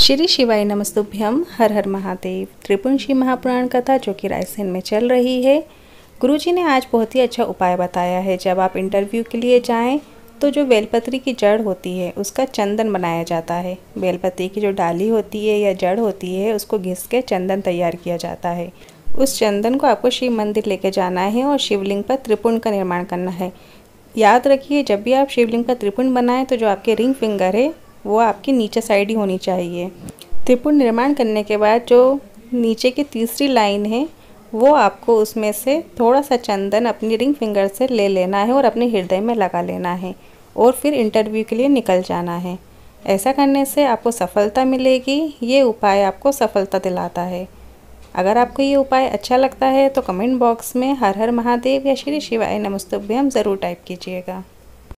श्री शिवाय नमस्तुभ्यम हर हर महादेव त्रिपुंशी महापुराण कथा जो कि रायसेन में चल रही है गुरुजी ने आज बहुत ही अच्छा उपाय बताया है जब आप इंटरव्यू के लिए जाएं तो जो बेलपत्री की जड़ होती है उसका चंदन बनाया जाता है बेलपत्री की जो डाली होती है या जड़ होती है उसको घिस के चंदन तैयार किया जाता है उस चंदन को आपको शिव मंदिर लेके जाना है और शिवलिंग पर त्रिपुण का निर्माण करना है याद रखिए जब भी आप शिवलिंग का त्रिपुण बनाएं तो जो आपके रिंग फिंगर है वो आपकी नीचे साइड ही होनी चाहिए त्रिपुर निर्माण करने के बाद जो नीचे की तीसरी लाइन है वो आपको उसमें से थोड़ा सा चंदन अपनी रिंग फिंगर से ले लेना है और अपने हृदय में लगा लेना है और फिर इंटरव्यू के लिए निकल जाना है ऐसा करने से आपको सफलता मिलेगी ये उपाय आपको सफलता दिलाता है अगर आपको ये उपाय अच्छा लगता है तो कमेंट बॉक्स में हर हर महादेव या श्री शिवाय नमस्तुभ्यम ज़रूर टाइप कीजिएगा